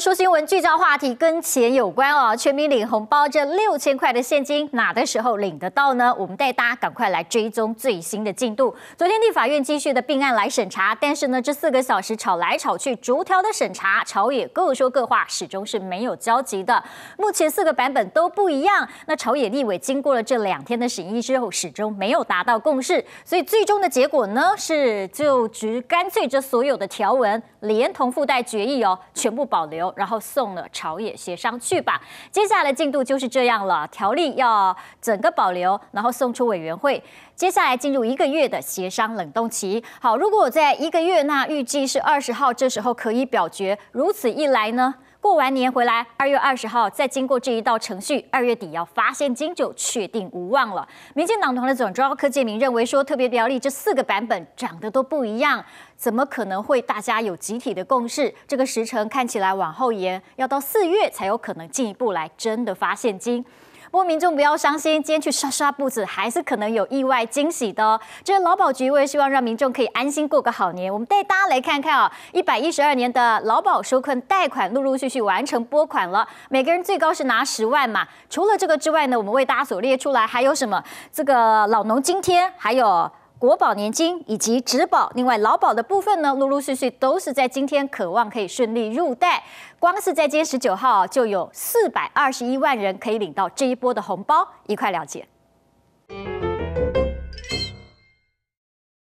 说新闻聚焦话题跟钱有关哦，全民领红包这六千块的现金哪的时候领得到呢？我们带大家赶快来追踪最新的进度。昨天立法院继续的并案来审查，但是呢，这四个小时吵来吵去，逐条的审查，朝野各说各话，始终是没有交集的。目前四个版本都不一样，那朝野立委经过了这两天的审议之后，始终没有达到共识，所以最终的结果呢是就只干脆这所有的条文连同附带决议哦，全部保留。然后送了朝野协商去吧，接下来进度就是这样了。条例要整个保留，然后送出委员会，接下来进入一个月的协商冷冻期。好，如果我在一个月那，预计是二十号这时候可以表决。如此一来呢？过完年回来，二月二十号再经过这一道程序，二月底要发现金就确定无望了。民进党团的总召柯建明认为说，特别表例这四个版本长得都不一样，怎么可能会大家有集体的共识？这个时程看起来往后延，要到四月才有可能进一步来真的发现金。不过民众不要伤心，今天去刷刷步子，还是可能有意外惊喜的哦。这劳保局，我也希望让民众可以安心过个好年。我们带大家来看看哦，一百一十二年的劳保纾困贷款陆陆续续完成拨款了，每个人最高是拿十万嘛。除了这个之外呢，我们为大家所列出来还有什么？这个老农津贴，还有。国保年金以及职保，另外劳保的部分呢，陆陆续续都是在今天渴望可以顺利入袋。光是在今天十九号，就有四百二十一万人可以领到这一波的红包，一块了解。